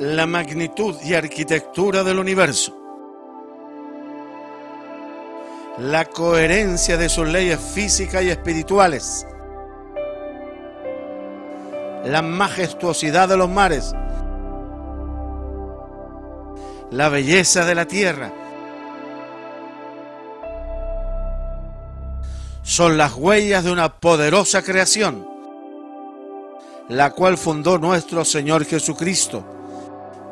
la magnitud y arquitectura del universo, la coherencia de sus leyes físicas y espirituales, la majestuosidad de los mares, la belleza de la tierra. Son las huellas de una poderosa creación, la cual fundó nuestro Señor Jesucristo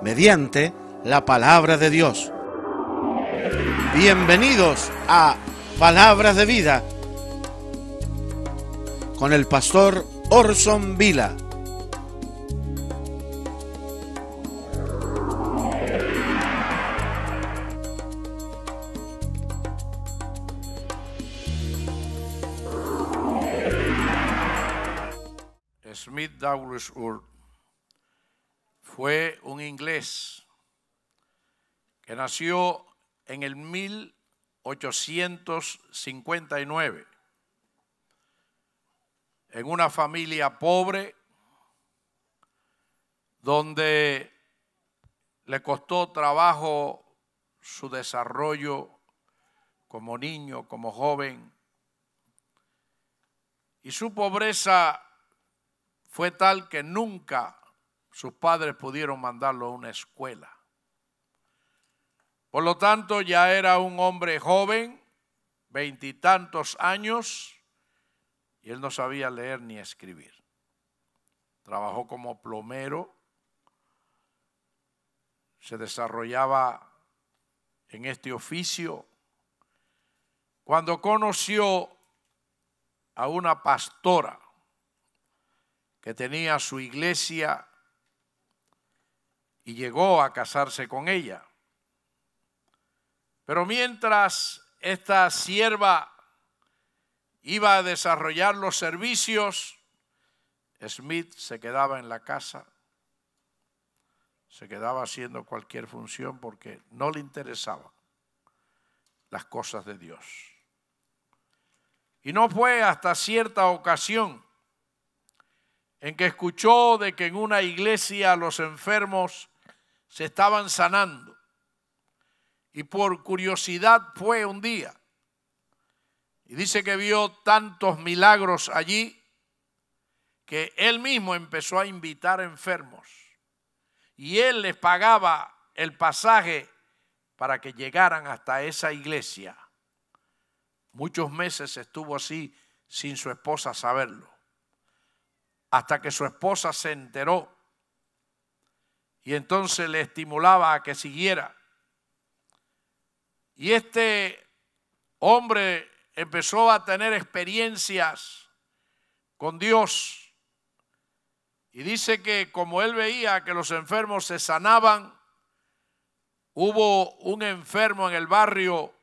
mediante la palabra de Dios. Bienvenidos a Palabras de Vida con el pastor Orson Vila. Smith Douglas Ur fue un inglés que nació en el 1859 en una familia pobre donde le costó trabajo su desarrollo como niño, como joven. Y su pobreza fue tal que nunca sus padres pudieron mandarlo a una escuela. Por lo tanto, ya era un hombre joven, veintitantos años, y él no sabía leer ni escribir. Trabajó como plomero, se desarrollaba en este oficio. Cuando conoció a una pastora que tenía su iglesia y llegó a casarse con ella. Pero mientras esta sierva iba a desarrollar los servicios, Smith se quedaba en la casa, se quedaba haciendo cualquier función porque no le interesaban las cosas de Dios. Y no fue hasta cierta ocasión en que escuchó de que en una iglesia los enfermos se estaban sanando. Y por curiosidad fue un día. Y dice que vio tantos milagros allí que él mismo empezó a invitar enfermos. Y él les pagaba el pasaje para que llegaran hasta esa iglesia. Muchos meses estuvo así sin su esposa saberlo. Hasta que su esposa se enteró y entonces le estimulaba a que siguiera. Y este hombre empezó a tener experiencias con Dios. Y dice que como él veía que los enfermos se sanaban, hubo un enfermo en el barrio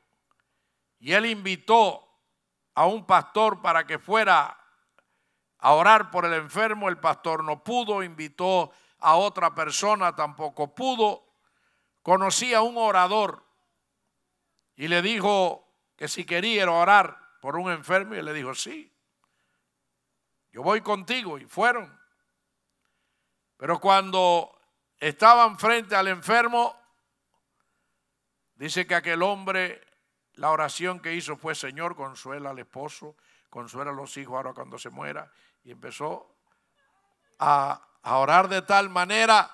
y él invitó a un pastor para que fuera a orar por el enfermo. El pastor no pudo, invitó a otra persona, tampoco pudo. Conocía a un orador y le dijo que si quería orar por un enfermo y le dijo, sí, yo voy contigo y fueron. Pero cuando estaban frente al enfermo, dice que aquel hombre, la oración que hizo fue, Señor, consuela al esposo, consuela a los hijos ahora cuando se muera. Y empezó a a orar de tal manera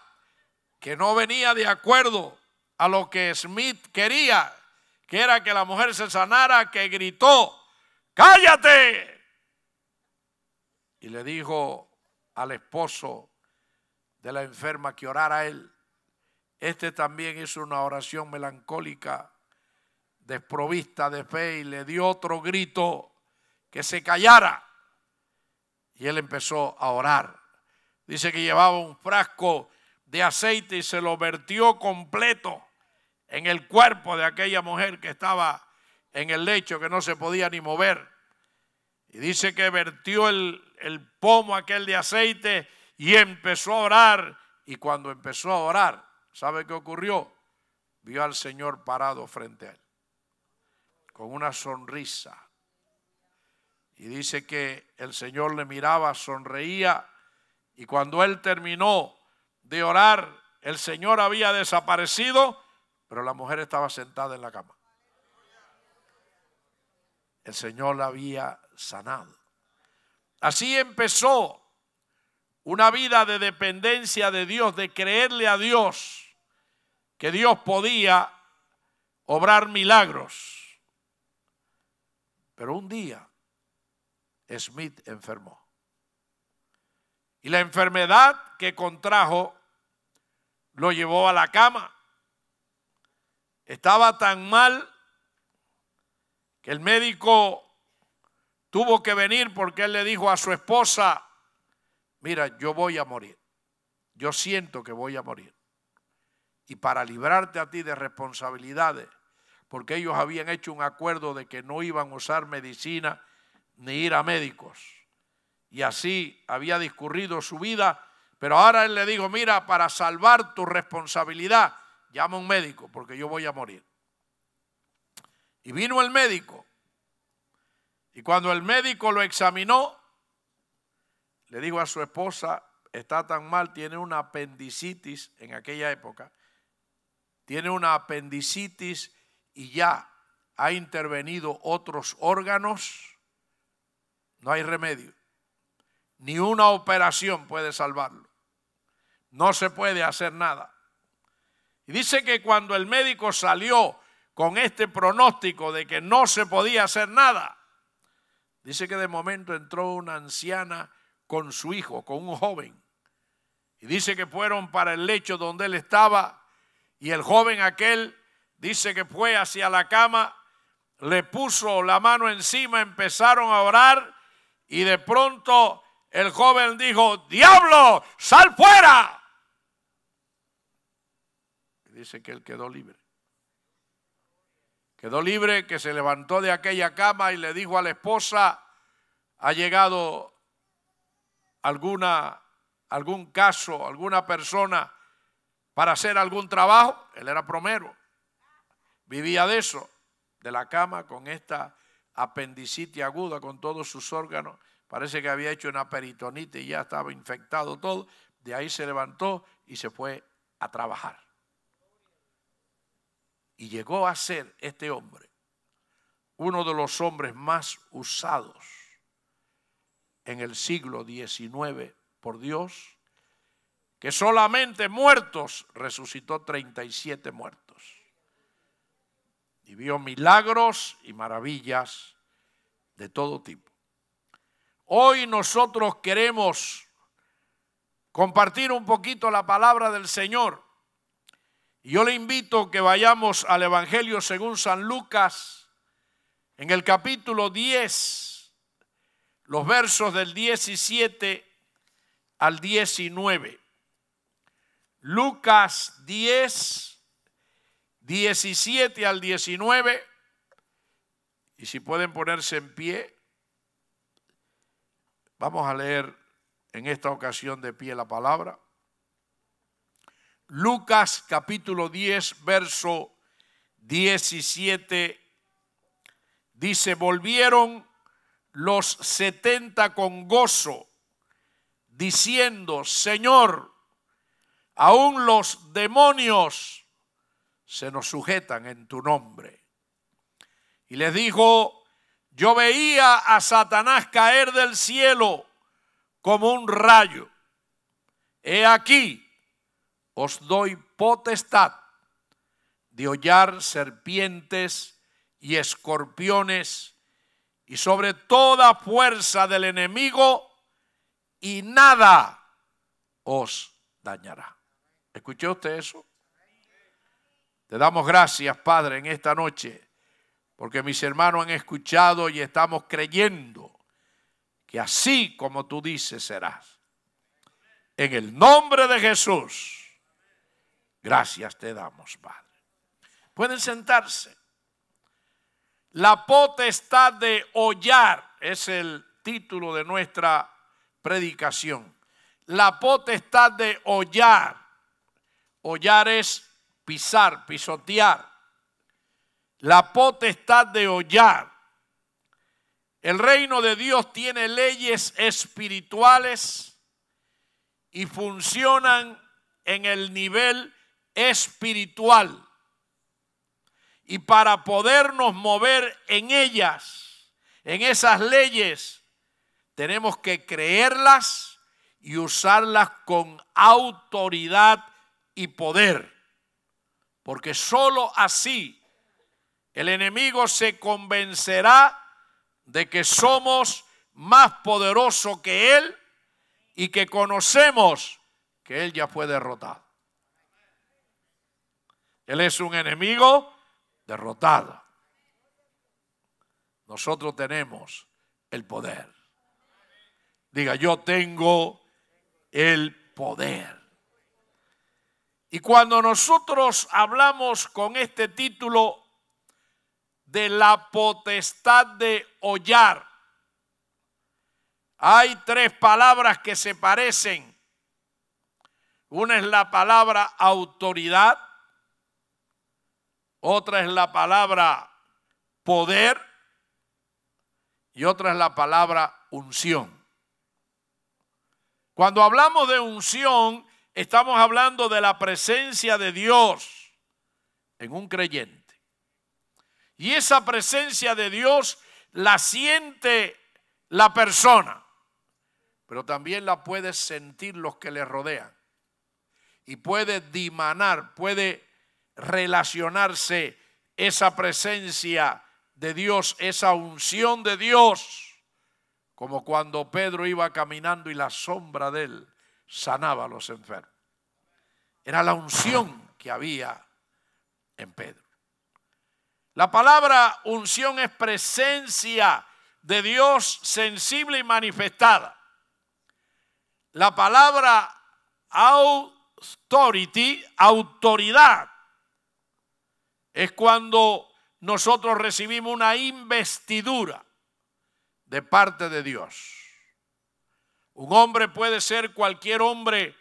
que no venía de acuerdo a lo que Smith quería, que era que la mujer se sanara, que gritó, cállate. Y le dijo al esposo de la enferma que orara a él. Este también hizo una oración melancólica, desprovista de fe, y le dio otro grito que se callara. Y él empezó a orar Dice que llevaba un frasco de aceite y se lo vertió completo en el cuerpo de aquella mujer que estaba en el lecho, que no se podía ni mover. Y dice que vertió el, pomo aquel de aceite y empezó a orar. Y cuando empezó a orar, ¿sabe qué ocurrió? Vio al Señor parado frente a él, con una sonrisa. Y dice que el Señor le miraba, sonreía y cuando él terminó de orar, el Señor había desaparecido, pero la mujer estaba sentada en la cama. El Señor la había sanado. Así empezó una vida de dependencia de Dios, de creerle a Dios que Dios podía obrar milagros. Pero un día Smith enfermó. Y la enfermedad que contrajo lo llevó a la cama. Estaba tan mal que el médico tuvo que venir porque él le dijo a su esposa, mira, yo voy a morir. Yo siento que voy a morir. Y para librarte a ti de responsabilidades, porque ellos habían hecho un acuerdo de que no iban a usar medicina ni ir a médicos y así había discurrido su vida. Pero ahora él le dijo, mira, para salvar tu responsabilidad, llama a un médico porque yo voy a morir. Y vino el médico. Y cuando el médico lo examinó, le dijo a su esposa, está tan mal, tiene una apendicitis en aquella época. Tiene una apendicitis y ya ha intervenido otros órganos. No hay remedio. Ni una operación puede salvarlo. No se puede hacer nada. Y dice que cuando el médico salió con este pronóstico de que no se podía hacer nada, dice que de momento entró una anciana con su hijo, con un joven. Y dice que fueron para el lecho donde él estaba y el joven aquel dice que fue hacia la cama, le puso la mano encima, empezaron a orar y de pronto el joven dijo, diablo, sal fuera. Dice que él quedó libre. Quedó libre, que se levantó de aquella cama y le dijo a la esposa, ha llegado alguna, algún caso, alguna persona para hacer algún trabajo. Él era promero, vivía de eso, de la cama con esta apendicitis aguda, con todos sus órganos Parece que había hecho una peritonitis y ya estaba infectado todo. De ahí se levantó y se fue a trabajar. Y llegó a ser este hombre uno de los hombres más usados en el siglo XIX por Dios, que solamente muertos resucitó 37 muertos. Y vio milagros y maravillas de todo tipo. Hoy nosotros queremos compartir un poquito la palabra del Señor. Yo le invito que vayamos al Evangelio según San Lucas, en el capítulo 10, los versos del 17 al 19. Lucas 10, 17 al 19. Y si pueden ponerse en pie. Vamos a leer en esta ocasión de pie la palabra. Lucas capítulo 10, verso 17, dice, volvieron los setenta con gozo, diciendo, Señor, aún los demonios se nos sujetan en tu nombre. Y les dijo, yo veía a Satanás caer del cielo como un rayo. He aquí, os doy potestad de hollar serpientes y escorpiones y sobre toda fuerza del enemigo y nada os dañará. ¿Escuchó usted eso? Te damos gracias, Padre, en esta noche porque mis hermanos han escuchado y estamos creyendo que así como tú dices serás. En el nombre de Jesús, gracias te damos, Padre. Pueden sentarse. La potestad de hollar es el título de nuestra predicación. La potestad de hollar. Hollar es pisar, pisotear la potestad de hollar. El reino de Dios tiene leyes espirituales y funcionan en el nivel espiritual. Y para podernos mover en ellas, en esas leyes, tenemos que creerlas y usarlas con autoridad y poder. Porque sólo así el enemigo se convencerá de que somos más poderosos que Él y que conocemos que Él ya fue derrotado. Él es un enemigo derrotado. Nosotros tenemos el poder. Diga, yo tengo el poder. Y cuando nosotros hablamos con este título de la potestad de hollar. Hay tres palabras que se parecen. Una es la palabra autoridad, otra es la palabra poder y otra es la palabra unción. Cuando hablamos de unción, estamos hablando de la presencia de Dios en un creyente. Y esa presencia de Dios la siente la persona, pero también la puede sentir los que le rodean. Y puede dimanar, puede relacionarse esa presencia de Dios, esa unción de Dios, como cuando Pedro iba caminando y la sombra de él sanaba a los enfermos. Era la unción que había en Pedro. La palabra unción es presencia de Dios sensible y manifestada. La palabra authority, autoridad, es cuando nosotros recibimos una investidura de parte de Dios. Un hombre puede ser cualquier hombre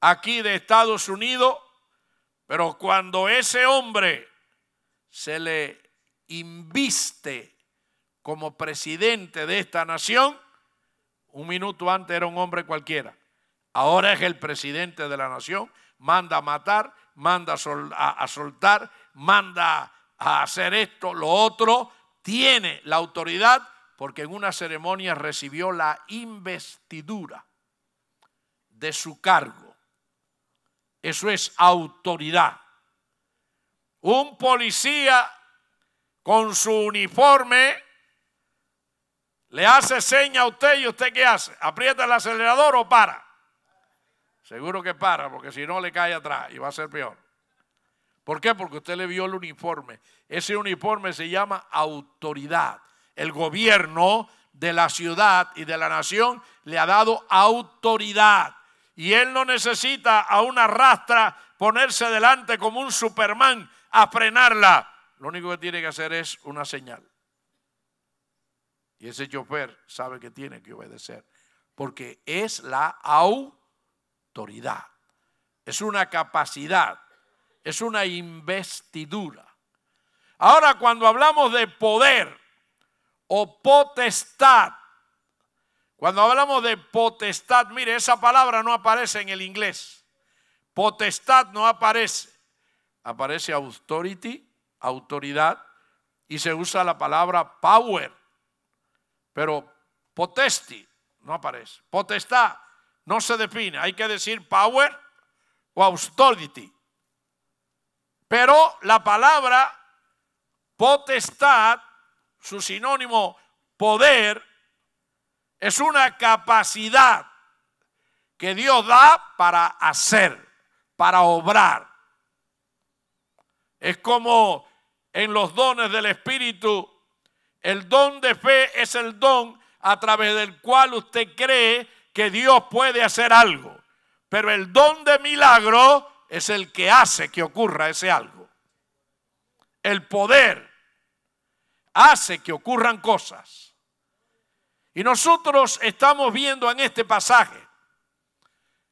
aquí de Estados Unidos, pero cuando ese hombre se le inviste como presidente de esta nación, un minuto antes era un hombre cualquiera. Ahora es el presidente de la nación, manda a matar, manda a, soltar, manda a hacer esto, lo otro, tiene la autoridad porque en una ceremonia recibió la investidura de su cargo. Eso es autoridad un policía con su uniforme le hace seña a usted y usted qué hace? ¿Aprieta el acelerador o para? Seguro que para, porque si no le cae atrás y va a ser peor. ¿Por qué? Porque usted le vio el uniforme. Ese uniforme se llama autoridad. El gobierno de la ciudad y de la nación le ha dado autoridad. Y él no necesita a una rastra ponerse delante como un Superman a frenarla. Lo único que tiene que hacer es una señal. Y ese chofer sabe que tiene que obedecer, porque es la autoridad, es una capacidad, es una investidura. Ahora cuando hablamos de poder o potestad, cuando hablamos de potestad, mire, esa palabra no aparece en el inglés. Potestad no aparece aparece authority, autoridad, y se usa la palabra power, pero potesti no aparece. Potestad no se define, hay que decir power o authority. Pero la palabra potestad, su sinónimo poder, es una capacidad que Dios da para hacer, para obrar. Es como en los dones del Espíritu. El don de fe es el don a través del cual usted cree que Dios puede hacer algo. Pero el don de milagro es el que hace que ocurra ese algo. El poder hace que ocurran cosas. Y nosotros estamos viendo en este pasaje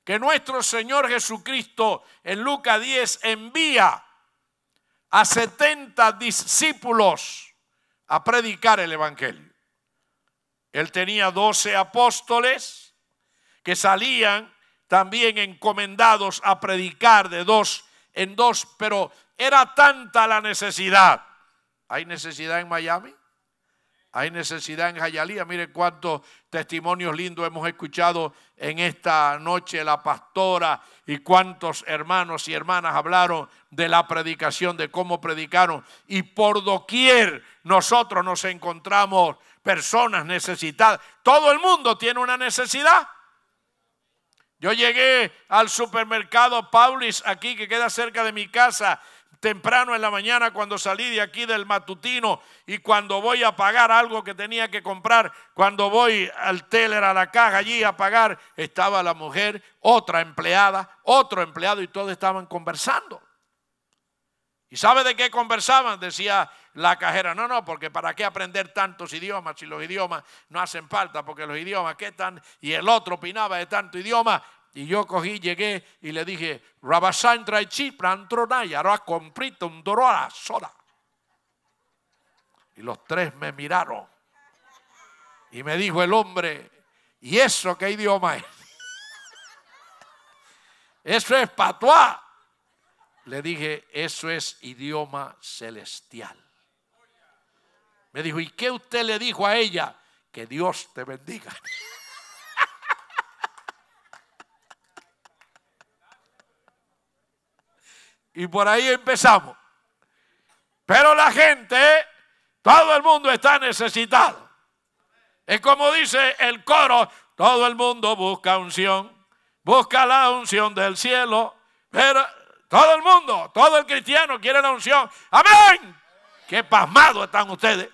que nuestro Señor Jesucristo en Lucas 10 envía a 70 discípulos a predicar el Evangelio. Él tenía 12 apóstoles que salían también encomendados a predicar de dos en dos, pero era tanta la necesidad. ¿Hay necesidad en Miami? hay necesidad en Jayalía. Miren cuántos testimonios lindos hemos escuchado en esta noche la pastora y cuántos hermanos y hermanas hablaron de la predicación, de cómo predicaron. Y por doquier nosotros nos encontramos personas necesitadas. Todo el mundo tiene una necesidad. Yo llegué al supermercado Paulis aquí que queda cerca de mi casa temprano en la mañana cuando salí de aquí del matutino y cuando voy a pagar algo que tenía que comprar, cuando voy al teller, a la caja allí a pagar, estaba la mujer, otra empleada, otro empleado y todos estaban conversando. ¿Y sabe de qué conversaban? Decía la cajera, no, no, porque para qué aprender tantos idiomas si los idiomas no hacen falta, porque los idiomas qué están, y el otro opinaba de tanto idioma, y yo cogí, llegué y le dije, Rabasandra y Chipran ha comprito un dorora sola. Y los tres me miraron. Y me dijo el hombre, ¿y eso qué idioma es? eso es patuá. Le dije, eso es idioma celestial. Me dijo, ¿y qué usted le dijo a ella? Que Dios te bendiga. Y por ahí empezamos. Pero la gente, todo el mundo está necesitado. Es como dice el coro, todo el mundo busca unción, busca la unción del cielo, pero todo el mundo, todo el cristiano quiere la unción. Amén. Qué pasmado están ustedes.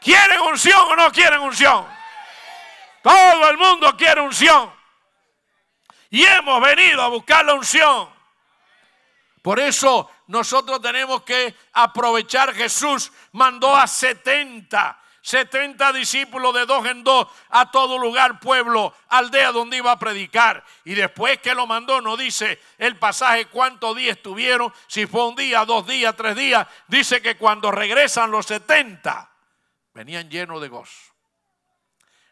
¿Quieren unción o no quieren unción? Todo el mundo quiere unción. Y hemos venido a buscar la unción. Por eso nosotros tenemos que aprovechar. Jesús mandó a 70, 70 discípulos de dos en dos a todo lugar, pueblo, aldea donde iba a predicar. Y después que lo mandó, no dice el pasaje cuántos días estuvieron, si fue un día, dos días, tres días. Dice que cuando regresan los 70, venían llenos de gozo.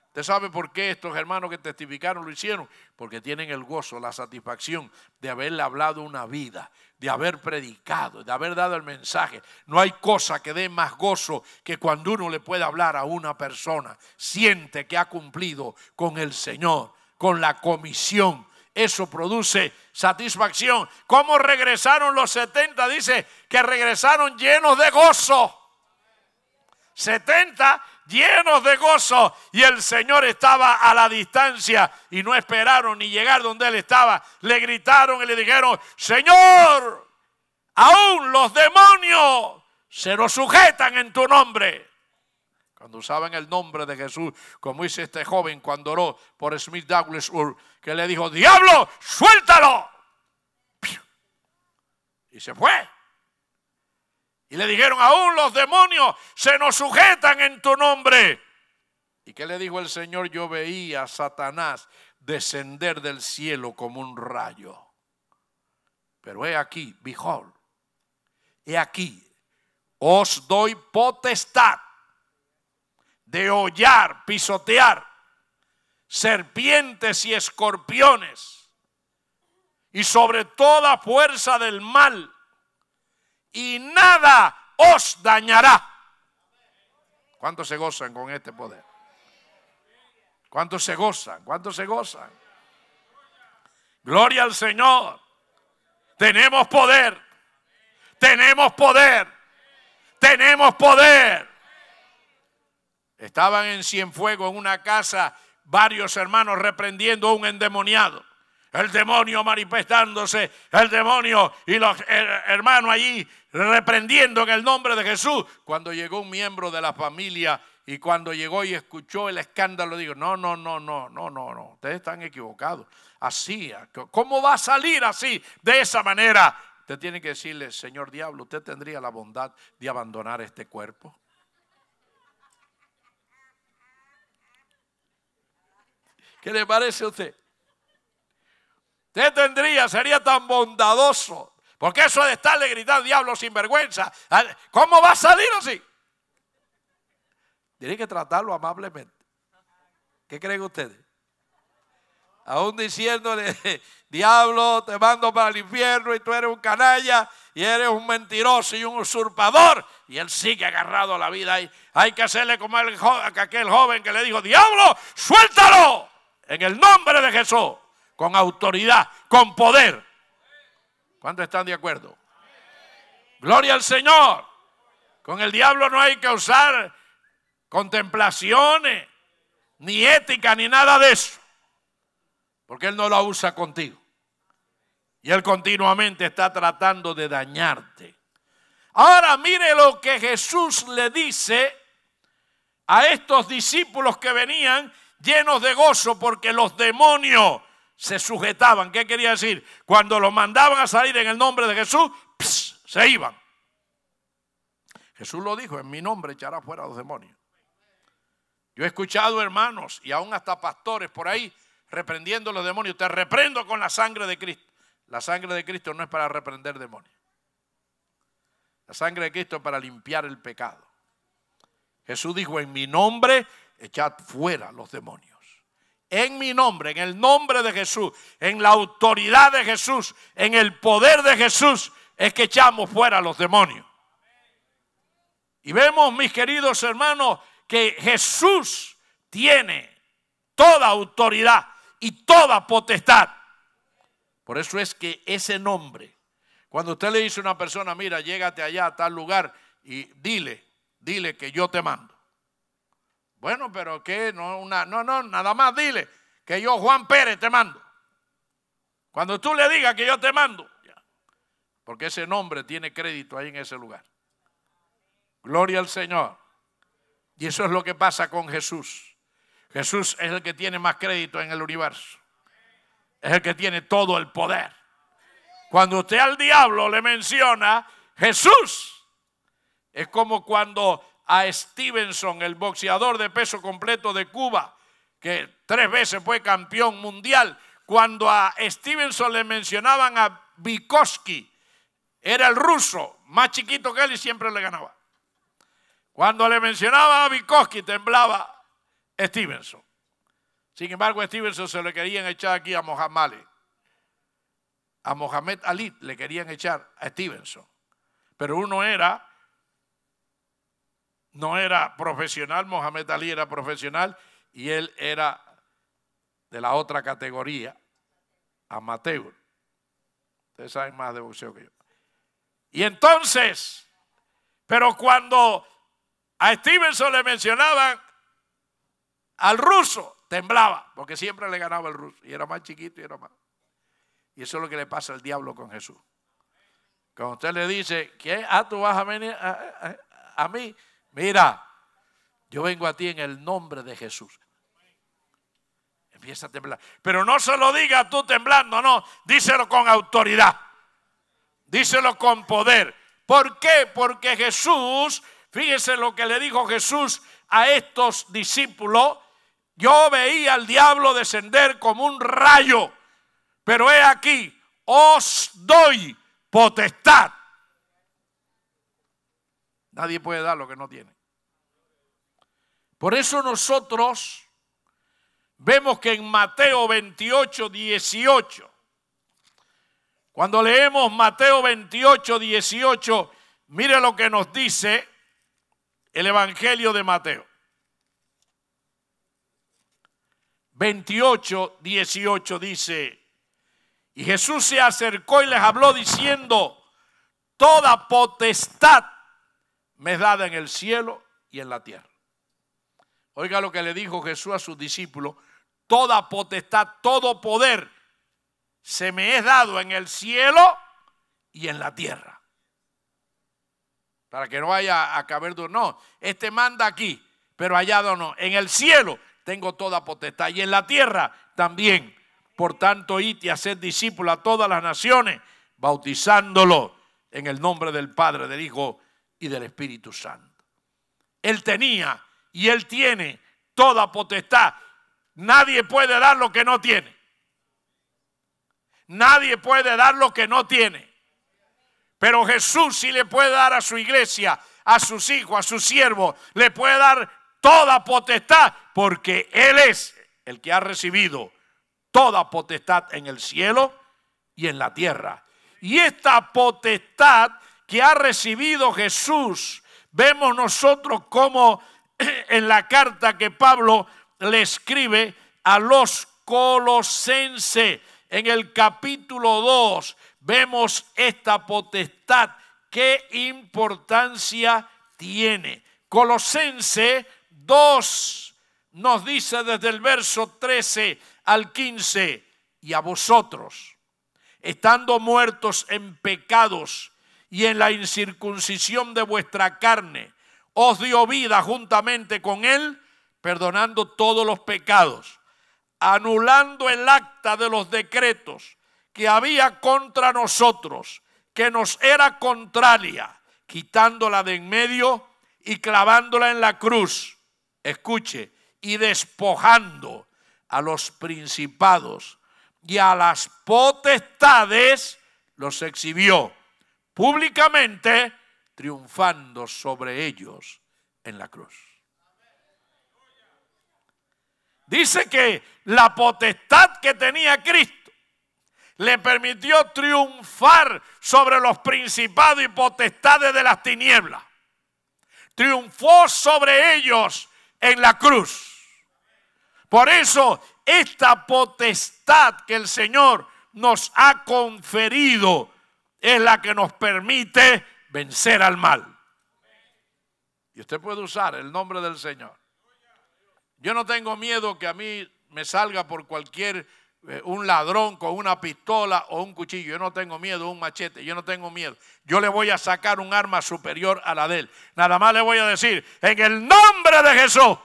¿Usted sabe por qué estos hermanos que testificaron lo hicieron? Porque tienen el gozo, la satisfacción de haberle hablado una vida, de haber predicado, de haber dado el mensaje. No hay cosa que dé más gozo que cuando uno le puede hablar a una persona. Siente que ha cumplido con el Señor, con la comisión. Eso produce satisfacción. ¿Cómo regresaron los 70? Dice que regresaron llenos de gozo. 70 llenos de gozo y el Señor estaba a la distancia y no esperaron ni llegar donde él estaba. Le gritaron y le dijeron, Señor, aún los demonios se nos sujetan en tu nombre. Cuando usaban el nombre de Jesús, como hizo este joven cuando oró por Smith Douglas que le dijo, diablo, suéltalo. Y se fue. Y le dijeron, aún los demonios se nos sujetan en tu nombre. ¿Y qué le dijo el Señor? Yo veía a Satanás descender del cielo como un rayo. Pero he aquí, behold, he aquí, os doy potestad de hollar, pisotear serpientes y escorpiones y sobre toda fuerza del mal y nada os dañará. ¿Cuántos se gozan con este poder? ¿Cuántos se gozan? ¿Cuántos se gozan? Gloria al Señor. Tenemos poder. Tenemos poder. Tenemos poder. Estaban en Cienfuegos, en una casa, varios hermanos reprendiendo a un endemoniado el demonio manifestándose, el demonio y los hermanos allí reprendiendo en el nombre de Jesús. Cuando llegó un miembro de la familia y cuando llegó y escuchó el escándalo, digo, no, no, no, no, no, no, no, ustedes están equivocados. Así, ¿cómo va a salir así, de esa manera? Usted tiene que decirle, Señor diablo, usted tendría la bondad de abandonar este cuerpo. ¿Qué le parece a usted? Usted tendría, sería tan bondadoso. Porque eso de estarle gritando, diablo vergüenza. ¿cómo va a salir así? Tiene que tratarlo amablemente. ¿Qué creen ustedes? Aún diciéndole, diablo, te mando para el infierno y tú eres un canalla y eres un mentiroso y un usurpador. Y él sigue agarrado a la vida. Y hay que hacerle como aquel joven que le dijo, diablo, suéltalo en el nombre de Jesús con autoridad, con poder. ¿Cuántos están de acuerdo? Gloria al Señor. Con el diablo no hay que usar contemplaciones, ni ética, ni nada de eso. Porque Él no lo usa contigo. Y Él continuamente está tratando de dañarte. Ahora mire lo que Jesús le dice a estos discípulos que venían llenos de gozo porque los demonios se sujetaban. ¿Qué quería decir? Cuando lo mandaban a salir en el nombre de Jesús, se iban. Jesús lo dijo, en mi nombre echará fuera los demonios. Yo he escuchado hermanos y aún hasta pastores por ahí reprendiendo los demonios. Te reprendo con la sangre de Cristo. La sangre de Cristo no es para reprender demonios. La sangre de Cristo es para limpiar el pecado. Jesús dijo, en mi nombre echad fuera los demonios en mi nombre, en el nombre de Jesús, en la autoridad de Jesús, en el poder de Jesús, es que echamos fuera a los demonios. Y vemos, mis queridos hermanos, que Jesús tiene toda autoridad y toda potestad. Por eso es que ese nombre, cuando usted le dice a una persona, mira, llégate allá a tal lugar y dile, dile que yo te mando. Bueno, pero que no, una, no, no, nada más dile que yo, Juan Pérez, te mando. Cuando tú le digas que yo te mando, porque ese nombre tiene crédito ahí en ese lugar. Gloria al Señor. Y eso es lo que pasa con Jesús. Jesús es el que tiene más crédito en el universo. Es el que tiene todo el poder. Cuando usted al diablo le menciona Jesús, es como cuando a Stevenson, el boxeador de peso completo de Cuba, que tres veces fue campeón mundial. Cuando a Stevenson le mencionaban a Vygotsky, era el ruso, más chiquito que él y siempre le ganaba. Cuando le mencionaban a Vikoski, temblaba Stevenson. Sin embargo, a Stevenson se le querían echar aquí a Mohamed Ali. A Mohamed Ali le querían echar a Stevenson. Pero uno era no era profesional, Mohamed Ali era profesional y él era de la otra categoría, amateur. Ustedes saben más de que yo. Y entonces, pero cuando a Stevenson le mencionaban al ruso, temblaba, porque siempre le ganaba el ruso, y era más chiquito y era más. Y eso es lo que le pasa al diablo con Jesús. Cuando usted le dice, ¿qué? Ah, tú vas a venir a mí Mira, yo vengo a ti en el nombre de Jesús. Empieza a temblar. Pero no se lo diga tú temblando, no. Díselo con autoridad. Díselo con poder. ¿Por qué? Porque Jesús, fíjese lo que le dijo Jesús a estos discípulos. Yo veía al diablo descender como un rayo. Pero he aquí, os doy potestad Nadie puede dar lo que no tiene. Por eso nosotros vemos que en Mateo 28, 18, cuando leemos Mateo 28, 18, mire lo que nos dice el Evangelio de Mateo. 28, 18 dice, y Jesús se acercó y les habló diciendo, toda potestad me es dada en el cielo y en la tierra. Oiga lo que le dijo Jesús a sus discípulos, toda potestad, todo poder se me es dado en el cielo y en la tierra. Para que no vaya a caber duro. no, este manda aquí, pero allá no, en el cielo tengo toda potestad y en la tierra también. Por tanto, id y ser discípulo a todas las naciones, bautizándolo en el nombre del Padre, del Hijo y del Espíritu Santo. Él tenía y él tiene toda potestad. Nadie puede dar lo que no tiene. Nadie puede dar lo que no tiene. Pero Jesús sí le puede dar a su iglesia, a sus hijos, a sus siervos, le puede dar toda potestad, porque Él es el que ha recibido toda potestad en el cielo y en la tierra. Y esta potestad que ha recibido Jesús, vemos nosotros como en la carta que Pablo le escribe a los colosenses, en el capítulo 2, vemos esta potestad, qué importancia tiene. Colosense 2 nos dice desde el verso 13 al 15, y a vosotros, estando muertos en pecados, y en la incircuncisión de vuestra carne, os dio vida juntamente con él, perdonando todos los pecados, anulando el acta de los decretos que había contra nosotros, que nos era contraria, quitándola de en medio y clavándola en la cruz. Escuche, y despojando a los principados y a las potestades, los exhibió públicamente triunfando sobre ellos en la cruz. Dice que la potestad que tenía Cristo le permitió triunfar sobre los principados y potestades de las tinieblas. Triunfó sobre ellos en la cruz. Por eso esta potestad que el Señor nos ha conferido es la que nos permite vencer al mal. Y usted puede usar el nombre del Señor. Yo no tengo miedo que a mí me salga por cualquier eh, un ladrón con una pistola o un cuchillo. Yo no tengo miedo, un machete. Yo no tengo miedo. Yo le voy a sacar un arma superior a la de él. Nada más le voy a decir, en el nombre de Jesús,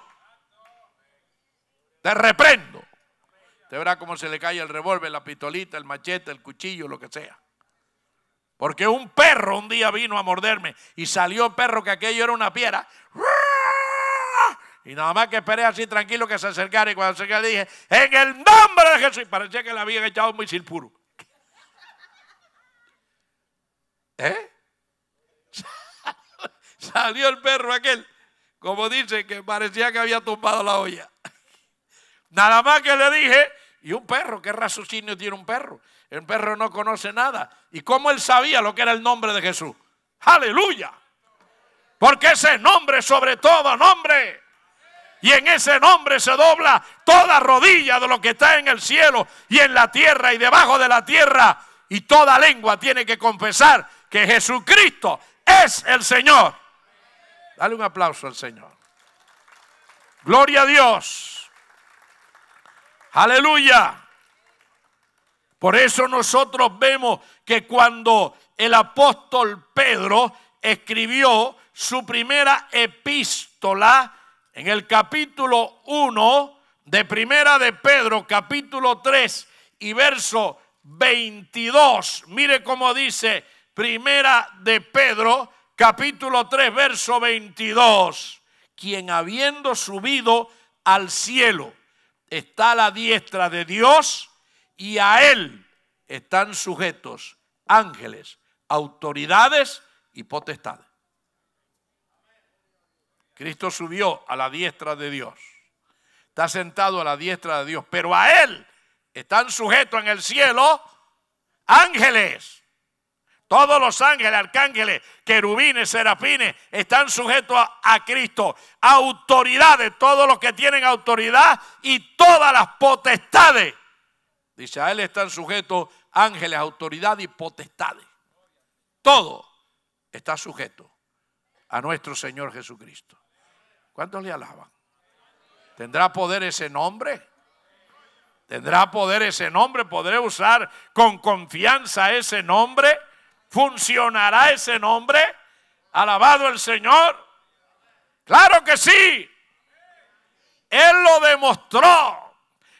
te reprendo. Te verá cómo se le cae el revólver, la pistolita, el machete, el cuchillo, lo que sea. Porque un perro un día vino a morderme y salió el perro que aquello era una piedra. Y nada más que esperé así tranquilo que se acercara y cuando se acercara le dije, en el nombre de Jesús, y parecía que le habían echado un misil puro. ¿Eh? Salió el perro aquel, como dice, que parecía que había tumbado la olla. Nada más que le dije, y un perro, ¿qué raciocinio tiene un perro? El perro no conoce nada. ¿Y cómo él sabía lo que era el nombre de Jesús? Aleluya. Porque ese nombre sobre todo nombre. Y en ese nombre se dobla toda rodilla de lo que está en el cielo y en la tierra y debajo de la tierra. Y toda lengua tiene que confesar que Jesucristo es el Señor. Dale un aplauso al Señor. Gloria a Dios. Aleluya. Por eso nosotros vemos que cuando el apóstol Pedro escribió su primera epístola en el capítulo 1 de Primera de Pedro, capítulo 3 y verso 22. Mire cómo dice Primera de Pedro, capítulo 3, verso 22. Quien habiendo subido al cielo está a la diestra de Dios, y a Él están sujetos ángeles, autoridades y potestades. Cristo subió a la diestra de Dios. Está sentado a la diestra de Dios, pero a Él están sujetos en el cielo ángeles. Todos los ángeles, arcángeles, querubines, serafines están sujetos a, Cristo. Autoridades, todos los que tienen autoridad y todas las potestades Dice, a él están sujetos ángeles, autoridad y potestades. Todo está sujeto a nuestro Señor Jesucristo. ¿Cuántos le alaban? ¿Tendrá poder ese nombre? ¿Tendrá poder ese nombre? ¿Podré usar con confianza ese nombre? ¿Funcionará ese nombre? ¿Alabado el Señor? Claro que sí. Él lo demostró.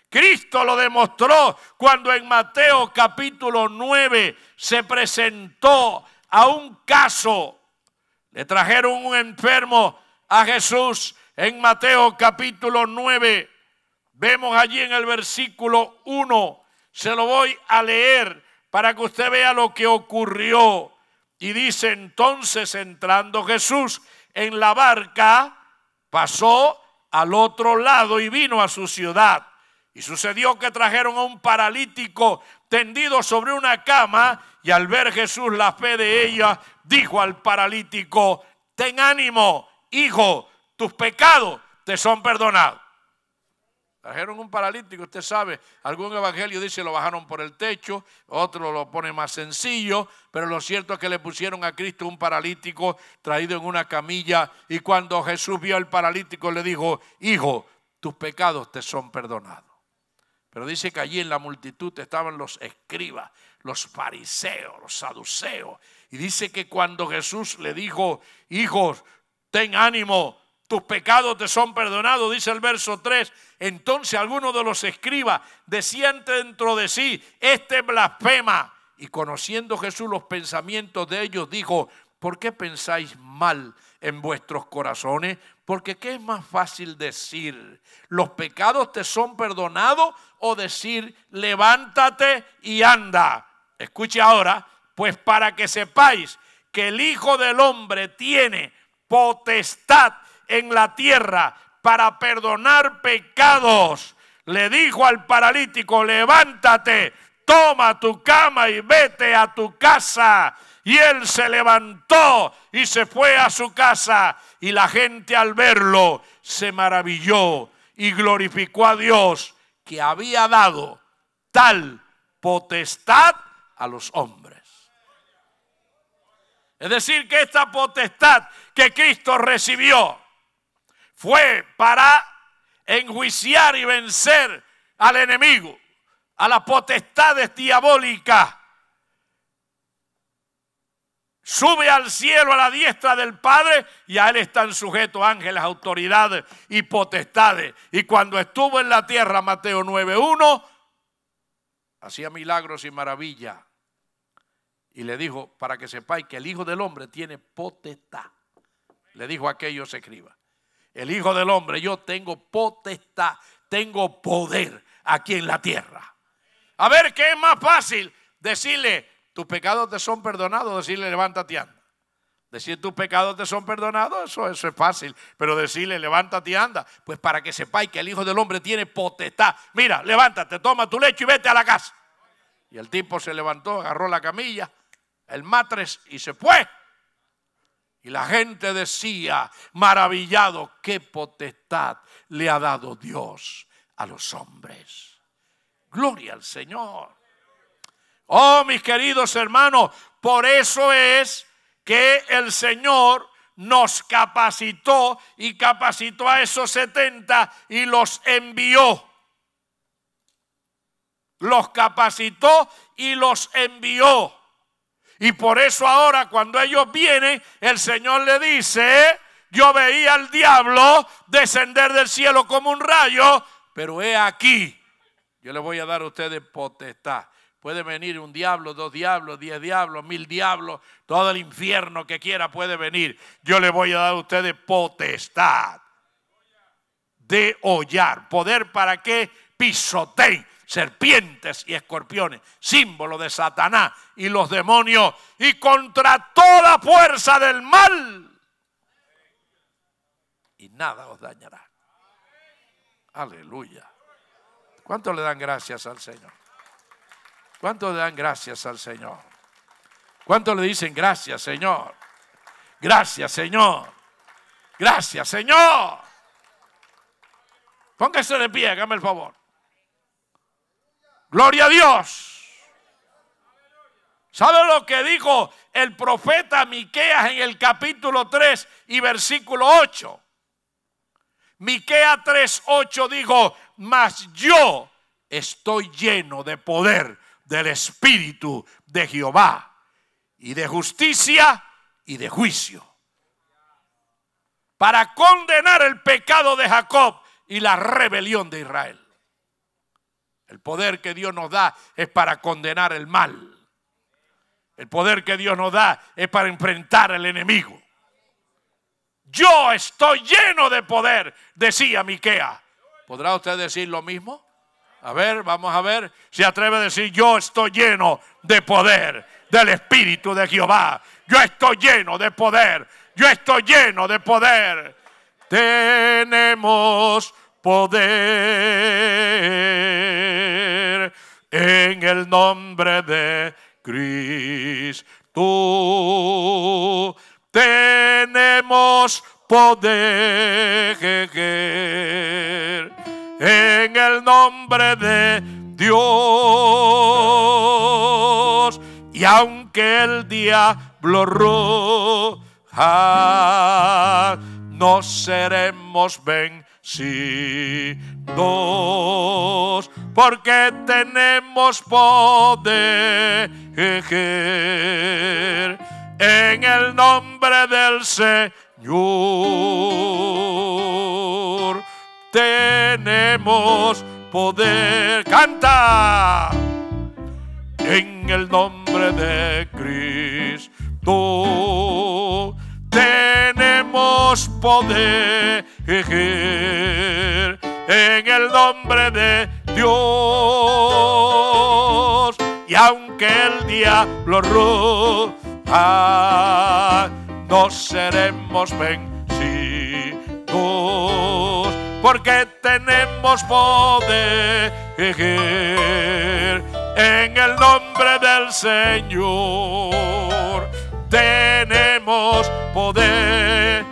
Cristo lo demostró cuando en Mateo capítulo 9 se presentó a un caso. Le trajeron un enfermo a Jesús en Mateo capítulo 9. Vemos allí en el versículo 1. Se lo voy a leer para que usted vea lo que ocurrió. Y dice entonces entrando Jesús en la barca, pasó al otro lado y vino a su ciudad. Y sucedió que trajeron a un paralítico tendido sobre una cama y al ver Jesús la fe de ella, dijo al paralítico, ten ánimo, hijo, tus pecados te son perdonados. Trajeron un paralítico, usted sabe, algún evangelio dice lo bajaron por el techo, otro lo pone más sencillo, pero lo cierto es que le pusieron a Cristo un paralítico traído en una camilla y cuando Jesús vio al paralítico le dijo, hijo, tus pecados te son perdonados. Pero dice que allí en la multitud estaban los escribas, los fariseos, los saduceos. Y dice que cuando Jesús le dijo, hijos, ten ánimo, tus pecados te son perdonados, dice el verso 3. Entonces algunos de los escribas decían dentro de sí, este blasfema. Y conociendo Jesús los pensamientos de ellos, dijo, ¿por qué pensáis mal en vuestros corazones? Porque ¿qué es más fácil decir? ¿Los pecados te son perdonados o decir, levántate y anda? Escuche ahora, pues para que sepáis que el Hijo del Hombre tiene potestad en la tierra para perdonar pecados. Le dijo al paralítico, levántate, toma tu cama y vete a tu casa. Y él se levantó y se fue a su casa. Y la gente al verlo se maravilló y glorificó a Dios que había dado tal potestad a los hombres. Es decir, que esta potestad que Cristo recibió fue para enjuiciar y vencer al enemigo, a las potestades diabólicas sube al cielo a la diestra del Padre y a él están sujetos ángeles, autoridades y potestades. Y cuando estuvo en la tierra, Mateo 9.1, hacía milagros y maravillas. Y le dijo, para que sepáis que el Hijo del Hombre tiene potestad. Le dijo a aquellos escriba, el Hijo del Hombre, yo tengo potestad, tengo poder aquí en la tierra. A ver, ¿qué es más fácil decirle tus pecados te son perdonados, decirle levántate anda. Decir tus pecados te son perdonados, eso, eso es fácil. Pero decirle levántate y anda, pues para que sepáis que el Hijo del Hombre tiene potestad. Mira, levántate, toma tu lecho y vete a la casa. Y el tipo se levantó, agarró la camilla, el matres y se fue. Y la gente decía, maravillado, qué potestad le ha dado Dios a los hombres. Gloria al Señor. Oh, mis queridos hermanos, por eso es que el Señor nos capacitó y capacitó a esos 70 y los envió. Los capacitó y los envió. Y por eso ahora cuando ellos vienen, el Señor le dice, yo veía al diablo descender del cielo como un rayo, pero he aquí, yo le voy a dar a ustedes potestad. Puede venir un diablo, dos diablos, diez diablos, mil diablos, todo el infierno que quiera puede venir. Yo le voy a dar a ustedes potestad de hollar. Poder para que pisoteen serpientes y escorpiones, símbolo de Satanás y los demonios, y contra toda fuerza del mal. Y nada os dañará. Aleluya. ¿Cuánto le dan gracias al Señor? ¿Cuántos le dan gracias al Señor? ¿Cuántos le dicen gracias, Señor? Gracias, Señor. Gracias, Señor. Póngase de pie, hágame el favor. Gloria a Dios. ¿Sabe lo que dijo el profeta Miqueas en el capítulo 3 y versículo 8? Miqueas 3:8 dijo, "Mas yo estoy lleno de poder del Espíritu de Jehová y de justicia y de juicio. Para condenar el pecado de Jacob y la rebelión de Israel. El poder que Dios nos da es para condenar el mal. El poder que Dios nos da es para enfrentar al enemigo. Yo estoy lleno de poder, decía Miquea. ¿Podrá usted decir lo mismo? A ver, vamos a ver. si atreve a decir, yo estoy lleno de poder del Espíritu de Jehová. Yo estoy lleno de poder. Yo estoy lleno de poder. Tenemos poder en el nombre de Cristo. Tenemos poder en el nombre de Dios. Y aunque el diablo roja, no seremos vencidos, porque tenemos poder en el nombre del Señor. poder cantar en el nombre de Cristo. Tenemos poder en el nombre de Dios. Y aunque el diablo roja, no seremos vencidos porque tenemos poder en el nombre del Señor. Tenemos poder.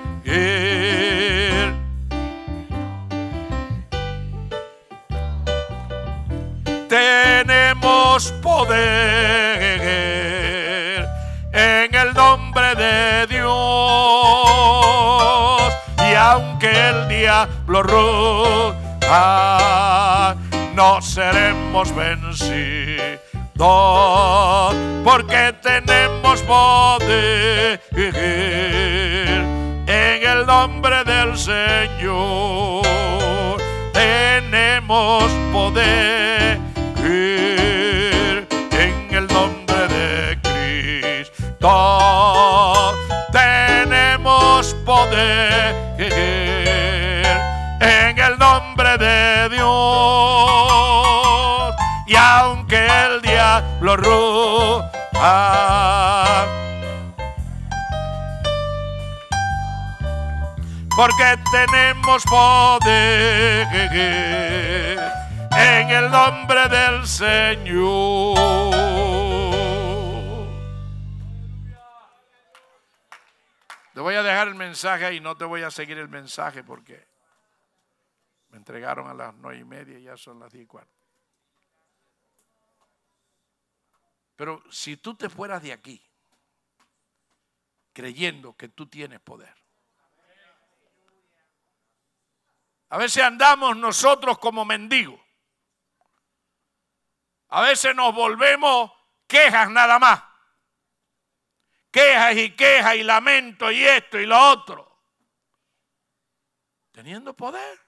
Tenemos poder en el nombre de Dios. que el diablo ruja, no seremos vencidos, porque tenemos poder en el nombre del Señor. Tenemos poder en el nombre de Cristo. Tenemos poder. lo ah. Porque tenemos poder en el nombre del Señor. Te voy a dejar el mensaje y no te voy a seguir el mensaje porque me entregaron a las nueve y media y ya son las diez y cuarto. Pero si tú te fueras de aquí creyendo que tú tienes poder. A veces andamos nosotros como mendigos. A veces nos volvemos quejas nada más. Quejas y quejas y lamento y esto y lo otro. Teniendo poder.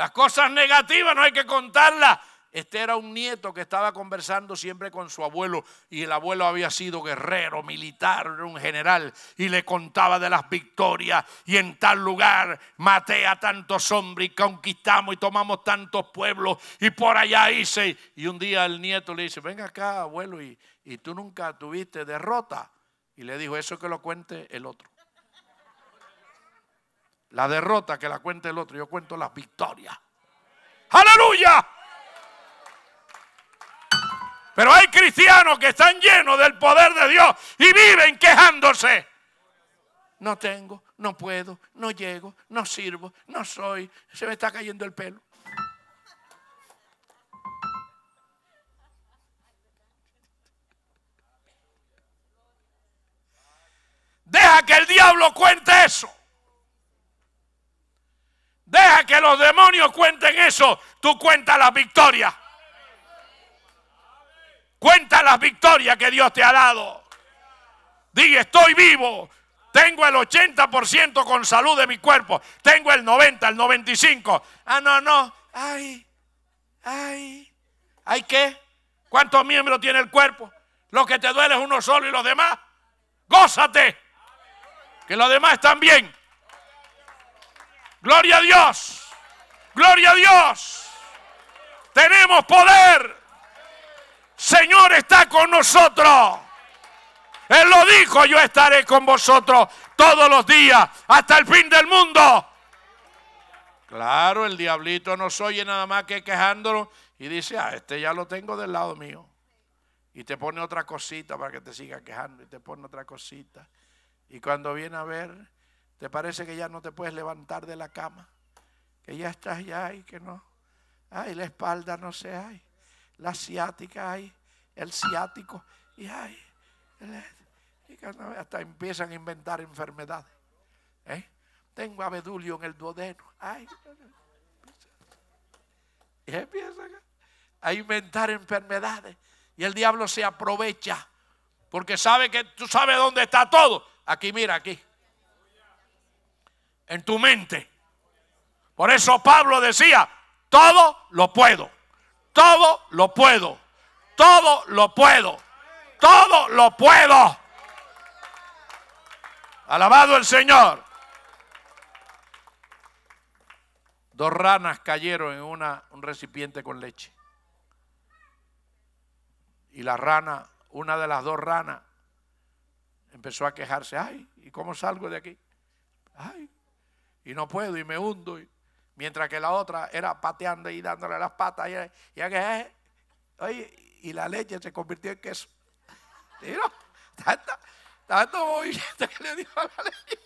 Las cosas negativas no hay que contarlas. Este era un nieto que estaba conversando siempre con su abuelo y el abuelo había sido guerrero, militar, un general y le contaba de las victorias y en tal lugar maté a tantos hombres y conquistamos y tomamos tantos pueblos y por allá hice. Y un día el nieto le dice, venga acá abuelo y, y tú nunca tuviste derrota. Y le dijo, eso que lo cuente el otro. La derrota que la cuenta el otro, yo cuento las victorias. Aleluya. Pero hay cristianos que están llenos del poder de Dios y viven quejándose. No tengo, no puedo, no llego, no sirvo, no soy, se me está cayendo el pelo. Deja que el diablo cuente eso. Deja que los demonios cuenten eso. Tú cuenta las victorias. Cuenta las victorias que Dios te ha dado. Dí, estoy vivo. Tengo el 80% con salud de mi cuerpo. Tengo el 90, el 95. Ah, no, no. Ay, ay. ¿Hay qué? ¿Cuántos miembros tiene el cuerpo? Lo que te duele es uno solo y los demás. Gózate. Que los demás están bien. Gloria a Dios. Gloria a Dios. Tenemos poder. Señor está con nosotros. Él lo dijo, yo estaré con vosotros todos los días, hasta el fin del mundo. Claro, el diablito nos oye nada más que quejándolo y dice, ah, este ya lo tengo del lado mío. Y te pone otra cosita para que te siga quejando y te pone otra cosita. Y cuando viene a ver, ¿Te parece que ya no te puedes levantar de la cama? Que ya estás ya y que no. Ay, la espalda no se sé, hay. La ciática hay. El ciático. Y ay. y hasta empiezan a inventar enfermedades. ¿eh? Tengo abedulio en el duodeno. Ay. Y empiezan a inventar enfermedades. Y el diablo se aprovecha. Porque sabe que tú sabes dónde está todo. Aquí, mira, aquí en tu mente. Por eso Pablo decía, todo lo puedo, todo lo puedo, todo lo puedo, todo lo puedo. Alabado el Señor. Dos ranas cayeron en una, un recipiente con leche. Y la rana, una de las dos ranas, empezó a quejarse. Ay, ¿y cómo salgo de aquí? Ay, y no puedo y me hundo. mientras que la otra era pateando y dándole las patas. Y, la leche se convirtió en queso. Mira, tanto, tanto movimiento que le dio a la leche.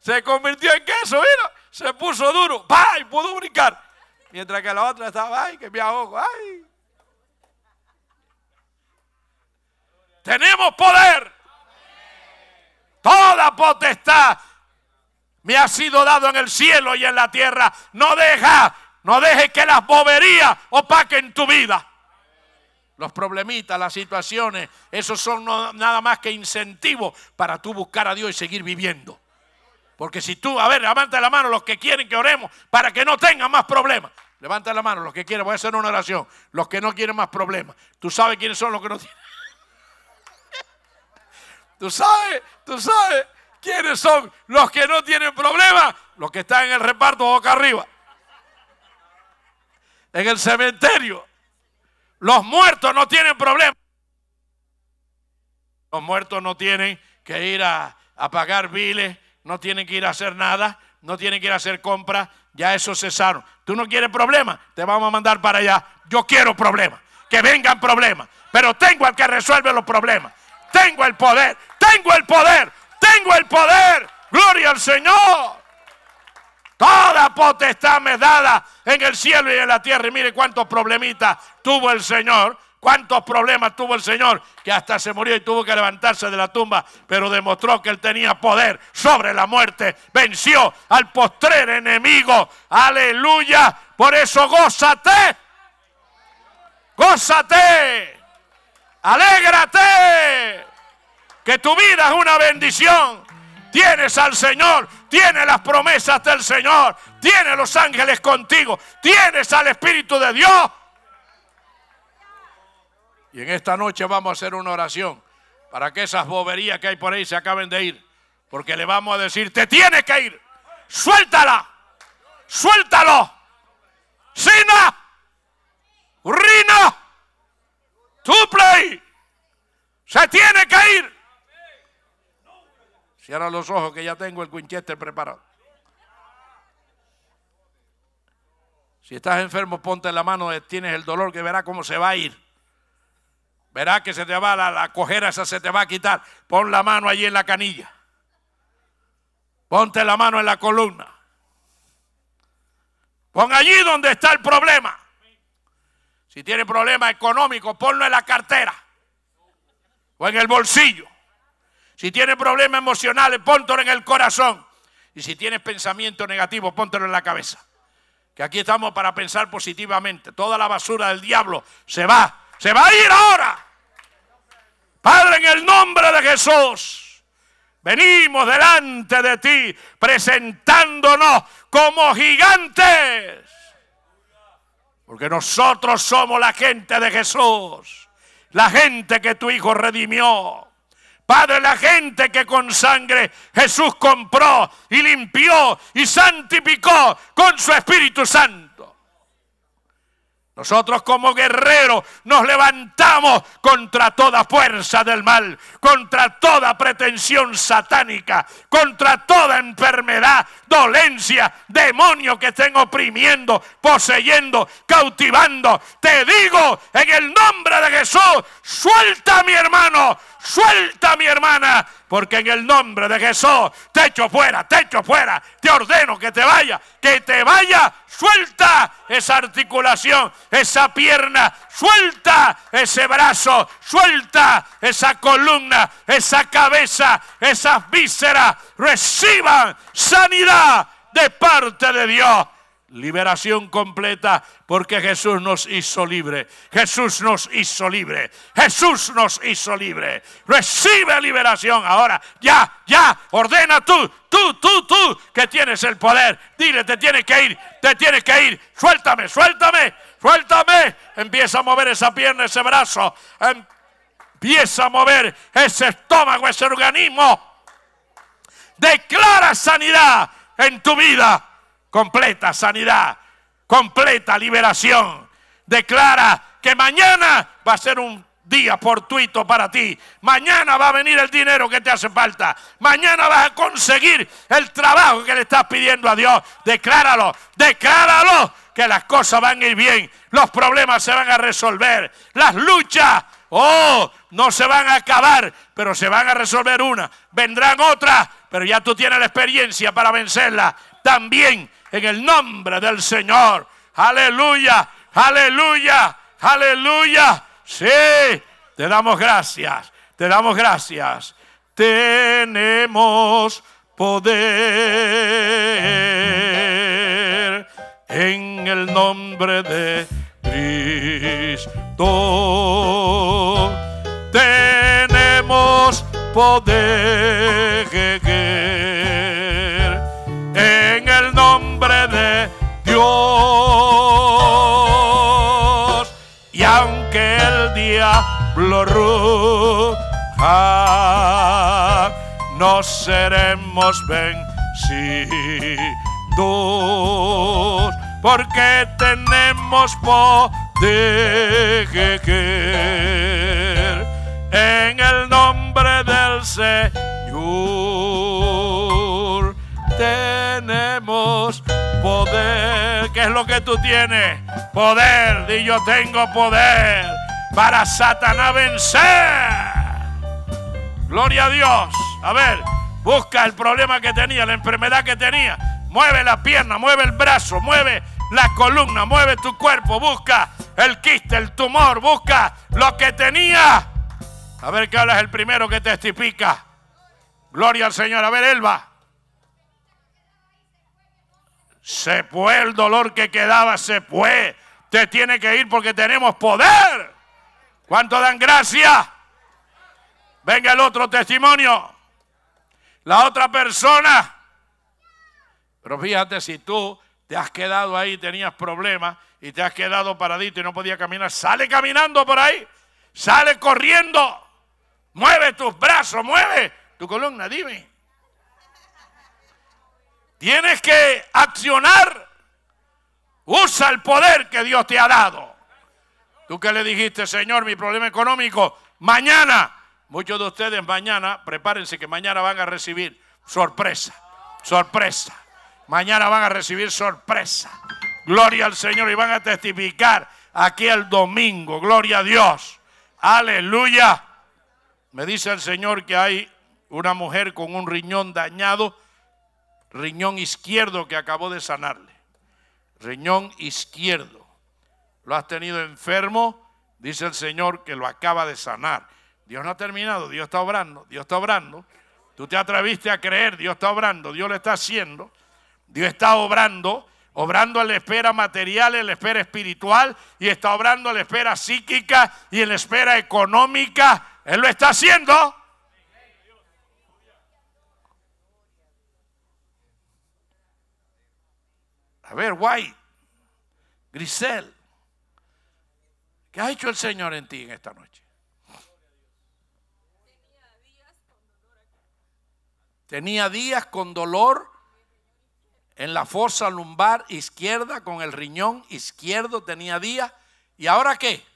Se convirtió en queso, mira, se puso duro, ¡Ay! pudo brincar. Mientras que la otra estaba, ¡ay! Que me ahogo, ¡ay! Tenemos poder. Toda potestad me ha sido dado en el cielo y en la tierra. No deja, no deje que las boberías opaquen tu vida. Los problemitas, las situaciones, esos son nada más que incentivos para tú buscar a Dios y seguir viviendo. Porque si tú, a ver, levanta la mano los que quieren que oremos para que no tengan más problemas. Levanta la mano los que quieren, voy a hacer una oración. Los que no quieren más problemas. Tú sabes quiénes son los que no tienen. Tú sabes, tú sabes. ¿Quiénes son los que no tienen problema? Los que están en el reparto boca arriba. En el cementerio. Los muertos no tienen problema. Los muertos no tienen que ir a, pagar biles, no tienen que ir a hacer nada, no tienen que ir a hacer compras, ya eso cesaron. Tú no quieres problemas, te vamos a mandar para allá. Yo quiero problemas, que vengan problemas, pero tengo al que resuelve los problemas. Tengo el poder, tengo el poder, tengo el poder. Gloria al Señor. Toda potestad me dada en el cielo y en la tierra. Y mire cuántos problemitas tuvo el Señor. Cuántos problemas tuvo el Señor que hasta se murió y tuvo que levantarse de la tumba, pero demostró que él tenía poder sobre la muerte. Venció al postrer enemigo. Aleluya. Por eso gózate. Gózate. Alégrate que tu vida es una bendición. Tienes al Señor, tienes las promesas del Señor, tienes los ángeles contigo, tienes al Espíritu de Dios. Y en esta noche vamos a hacer una oración para que esas boberías que hay por ahí se acaben de ir. Porque le vamos a decir, te tiene que ir. Suéltala. Suéltalo. Sina. Rina. play Se tiene que ir. Cierra los ojos que ya tengo el Winchester preparado. Si estás enfermo, ponte la mano, tienes el dolor que verá cómo se va a ir. verás que se te va la, la cojera, esa se te va a quitar. Pon la mano allí en la canilla. Ponte la mano en la columna. Pon allí donde está el problema. Si tiene problema económico, ponlo en la cartera o en el bolsillo. Si tienes problemas emocionales, póntelo en el corazón. Y si tienes pensamiento negativo, póntelo en la cabeza. Que aquí estamos para pensar positivamente. Toda la basura del diablo se va, se va a ir ahora. Padre, en el nombre de Jesús, venimos delante de ti presentándonos como gigantes. Porque nosotros somos la gente de Jesús, la gente que tu Hijo redimió. Padre, la gente que con sangre Jesús compró y limpió y santificó con su Espíritu Santo. Nosotros como guerreros nos levantamos contra toda fuerza del mal, contra toda pretensión satánica, contra toda enfermedad, dolencia, demonio que estén oprimiendo, poseyendo, cautivando. Te digo en el nombre de Jesús, suelta a mi hermano, suelta a mi hermana, porque en el nombre de Jesús te echo fuera, te echo fuera, te ordeno que te vaya, que te vaya suelta esa articulación, esa pierna, suelta ese brazo, suelta esa columna, esa cabeza, esas vísceras, reciban sanidad de parte de Dios Liberación completa porque Jesús nos hizo libre. Jesús nos hizo libre. Jesús nos hizo libre. Recibe liberación ahora. Ya, ya. Ordena tú, tú, tú, tú que tienes el poder. Dile, te tiene que ir, te tiene que ir. Suéltame, suéltame, suéltame. Empieza a mover esa pierna, ese brazo. Empieza a mover ese estómago, ese organismo. Declara sanidad en tu vida completa sanidad, completa liberación. Declara que mañana va a ser un día fortuito para ti. Mañana va a venir el dinero que te hace falta. Mañana vas a conseguir el trabajo que le estás pidiendo a Dios. Decláralo, decláralo que las cosas van a ir bien. Los problemas se van a resolver. Las luchas, oh, no se van a acabar, pero se van a resolver una. Vendrán otras, pero ya tú tienes la experiencia para vencerla. También en el nombre del Señor. Aleluya, aleluya, aleluya. Sí, te damos gracias, te damos gracias. Tenemos poder en el nombre de Cristo. Tenemos poder no seremos vencidos, porque tenemos poder en el nombre del Señor. Tenemos poder. ¿Qué es lo que tú tienes? Poder. Y yo tengo poder para Satanás vencer. Gloria a Dios. A ver, busca el problema que tenía, la enfermedad que tenía. Mueve la pierna, mueve el brazo, mueve la columna, mueve tu cuerpo, busca el quiste, el tumor, busca lo que tenía. A ver qué hablas el primero que testifica. Gloria al Señor. A ver, Elba. Se fue el dolor que quedaba, se fue. Te tiene que ir porque tenemos poder. ¿Cuánto dan gracia? Venga el otro testimonio. La otra persona. Pero fíjate, si tú te has quedado ahí, tenías problemas y te has quedado paradito y no podías caminar, sale caminando por ahí, sale corriendo, mueve tus brazos, mueve tu columna, dime. Tienes que accionar, usa el poder que Dios te ha dado. Tú qué le dijiste, Señor, mi problema económico, mañana. Muchos de ustedes mañana, prepárense que mañana van a recibir sorpresa, sorpresa. Mañana van a recibir sorpresa. Gloria al Señor y van a testificar aquí el domingo. Gloria a Dios. Aleluya. Me dice el Señor que hay una mujer con un riñón dañado, riñón izquierdo que acabó de sanarle. Riñón izquierdo lo has tenido enfermo, dice el Señor que lo acaba de sanar. Dios no ha terminado, Dios está obrando, Dios está obrando. Tú te atreviste a creer, Dios está obrando, Dios lo está haciendo, Dios está obrando, obrando a la espera material, en la espera espiritual, y está obrando a la espera psíquica y en la espera económica. Él lo está haciendo. A ver, guay. Grisel, ¿Qué ha hecho el Señor en ti en esta noche? Tenía días con dolor en la fosa lumbar izquierda, con el riñón izquierdo tenía días. ¿Y ahora qué?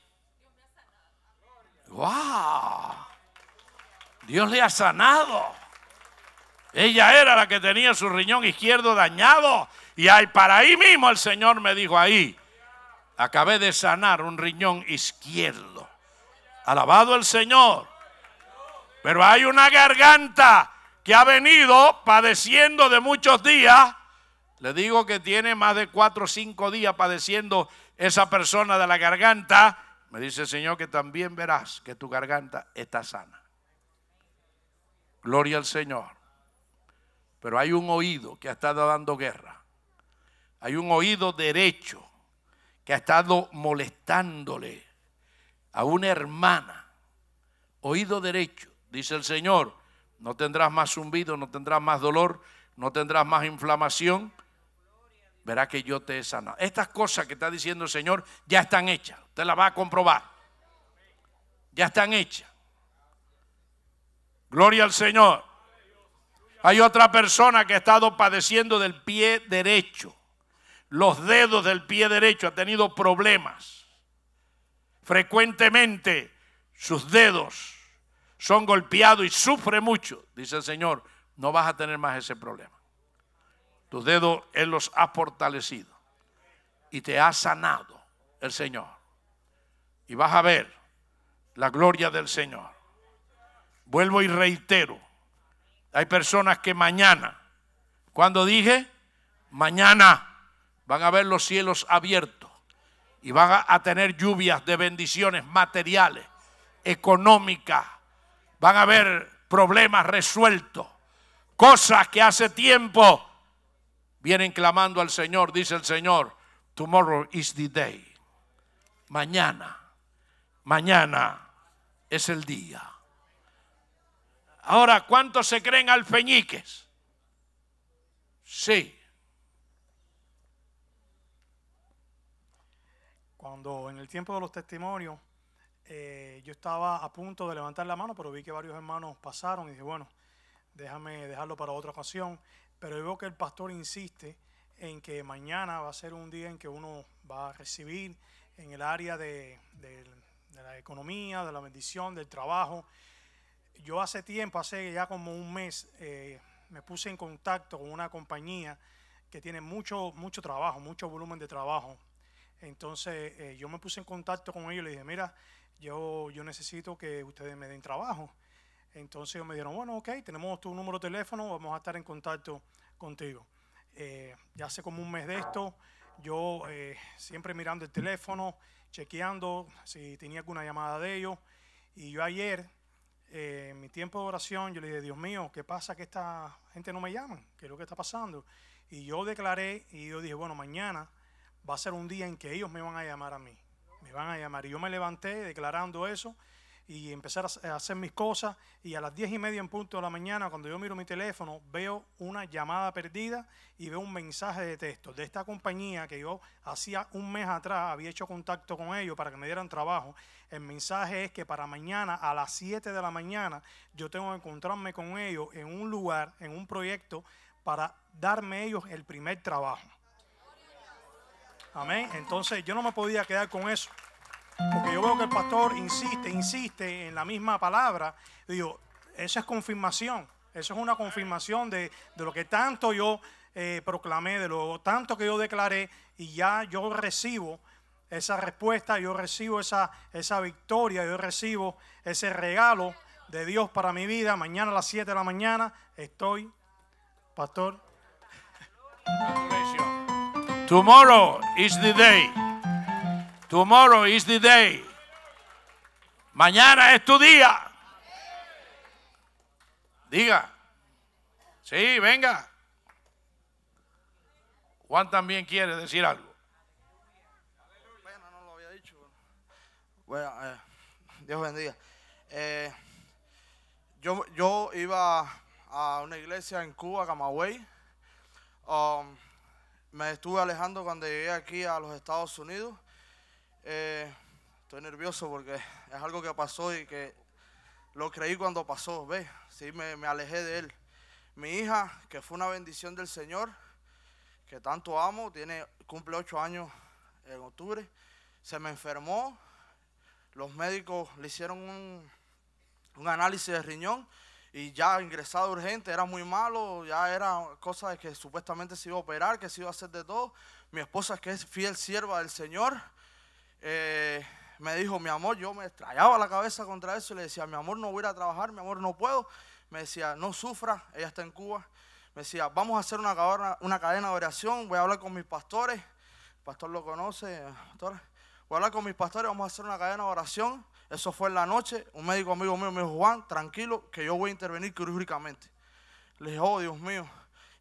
¡Wow! Dios le ha sanado. Ella era la que tenía su riñón izquierdo dañado. Y hay para ahí mismo el Señor me dijo, ahí Acabé de sanar un riñón izquierdo. Alabado el Señor. Pero hay una garganta que ha venido padeciendo de muchos días. Le digo que tiene más de cuatro o cinco días padeciendo esa persona de la garganta. Me dice el Señor que también verás que tu garganta está sana. Gloria al Señor. Pero hay un oído que ha estado dando guerra. Hay un oído derecho que ha estado molestándole a una hermana, oído derecho, dice el Señor, no tendrás más zumbido, no tendrás más dolor, no tendrás más inflamación, verá que yo te he sanado. Estas cosas que está diciendo el Señor ya están hechas, usted las va a comprobar, ya están hechas. Gloria al Señor. Hay otra persona que ha estado padeciendo del pie derecho los dedos del pie derecho, ha tenido problemas. Frecuentemente sus dedos son golpeados y sufre mucho. Dice el Señor, no vas a tener más ese problema. Tus dedos Él los ha fortalecido y te ha sanado el Señor. Y vas a ver la gloria del Señor. Vuelvo y reitero, hay personas que mañana, cuando dije, mañana, van a ver los cielos abiertos y van a, tener lluvias de bendiciones materiales, económicas, van a ver problemas resueltos, cosas que hace tiempo vienen clamando al Señor, dice el Señor, tomorrow is the day, mañana, mañana es el día. Ahora, ¿cuántos se creen alfeñiques? Sí. Cuando en el tiempo de los testimonios, eh, yo estaba a punto de levantar la mano, pero vi que varios hermanos pasaron y dije, bueno, déjame dejarlo para otra ocasión. Pero veo que el pastor insiste en que mañana va a ser un día en que uno va a recibir en el área de, la economía, de la bendición, del trabajo. Yo hace tiempo, hace ya como un mes, eh, me puse en contacto con una compañía que tiene mucho, mucho trabajo, mucho volumen de trabajo entonces eh, yo me puse en contacto con ellos y le dije, mira, yo, yo necesito que ustedes me den trabajo. Entonces ellos me dijeron, bueno, ok, tenemos tu número de teléfono, vamos a estar en contacto contigo. Eh, ya hace como un mes de esto, yo eh, siempre mirando el teléfono, chequeando si tenía alguna llamada de ellos. Y yo ayer, en mi tiempo de oración, yo le dije, Dios mío, ¿qué pasa que esta gente no me llama? ¿Qué es lo que está pasando? Y yo declaré y yo dije, bueno, mañana va a ser un día en que ellos me van a llamar a mí. Me van a llamar. Y yo me levanté declarando eso y empezar a hacer mis cosas. Y a las diez y media en punto de la mañana, cuando yo miro mi teléfono, veo una llamada perdida y veo un mensaje de texto de esta compañía que yo hacía un mes atrás había hecho contacto con ellos para que me dieran trabajo. El mensaje es que para mañana, a las 7 de la mañana, yo tengo que encontrarme con ellos en un lugar, en un proyecto, para darme ellos el primer trabajo. Amén. Entonces yo no me podía quedar con eso. Porque yo veo que el pastor insiste, insiste en la misma palabra. digo, eso es confirmación. Eso es una confirmación de, lo que tanto yo eh, proclamé, de lo tanto que yo declaré. Y ya yo recibo esa respuesta, yo recibo esa, esa victoria, yo recibo ese regalo de Dios para mi vida. Mañana a las 7 de la mañana estoy, pastor. Tomorrow is the day. Tomorrow is the day. Mañana es tu día. Diga. Sí, venga. Juan también quiere decir algo. Bueno, no lo había dicho. Bueno, eh, Dios bendiga. Eh, yo, iba a una iglesia en Cuba, Camagüey. Um, me estuve alejando cuando llegué aquí a los Estados Unidos. Eh, estoy nervioso porque es algo que pasó y que lo creí cuando pasó, Ve, Sí, me, alejé de él. Mi hija, que fue una bendición del Señor, que tanto amo, tiene, cumple ocho años en octubre, se me enfermó. Los médicos le hicieron un, un análisis de riñón y ya ingresado urgente, era muy malo, ya era cosa de que supuestamente se iba a operar, que se iba a hacer de todo. Mi esposa, que es fiel sierva del Señor, eh, me dijo, mi amor, yo me estrellaba la cabeza contra eso y le decía, mi amor, no voy a ir a trabajar, mi amor, no puedo. Me decía, no sufra, ella está en Cuba. Me decía, vamos a hacer una cadena, una cadena de oración, voy a hablar con mis pastores. El pastor lo conoce, pastora. Voy con mis pastores, vamos a hacer una cadena de oración. Eso fue en la noche. Un médico amigo mío me dijo, Juan, tranquilo, que yo voy a intervenir quirúrgicamente. Le dije, oh Dios mío.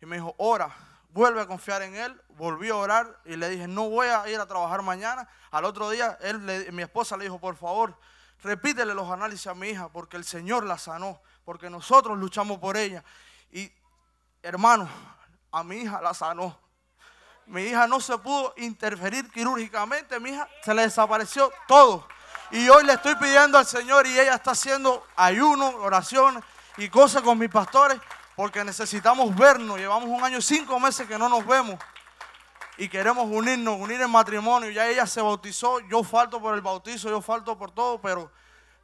Y me dijo, ora, vuelve a confiar en él. Volví a orar y le dije, no voy a ir a trabajar mañana. Al otro día, él, mi esposa le dijo, por favor, repítele los análisis a mi hija, porque el Señor la sanó, porque nosotros luchamos por ella. Y hermano, a mi hija la sanó. Mi hija no se pudo interferir quirúrgicamente, mi hija se le desapareció todo. Y hoy le estoy pidiendo al Señor y ella está haciendo ayuno, oraciones y cosas con mis pastores porque necesitamos vernos. Llevamos un año y cinco meses que no nos vemos y queremos unirnos, unir en matrimonio. Ya ella se bautizó, yo falto por el bautizo, yo falto por todo, pero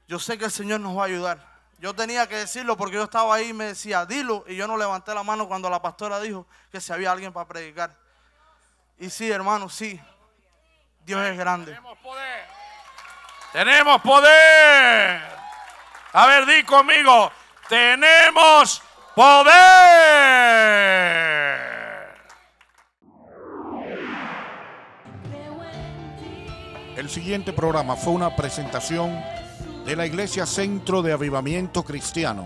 yo sé que el Señor nos va a ayudar. Yo tenía que decirlo porque yo estaba ahí y me decía, dilo, y yo no levanté la mano cuando la pastora dijo que si había alguien para predicar. Y sí, hermano, sí. Dios es grande. Tenemos poder. Tenemos poder. A ver, di conmigo. Tenemos poder. El siguiente programa fue una presentación de la Iglesia Centro de Avivamiento Cristiano,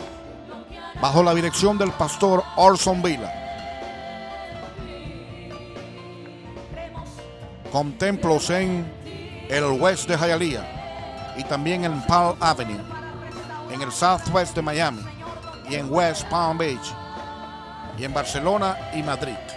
bajo la dirección del pastor Orson Vila. Contemplos en el West de Hialeah y también en Palm Avenue, en el Southwest de Miami y en West Palm Beach y en Barcelona y Madrid.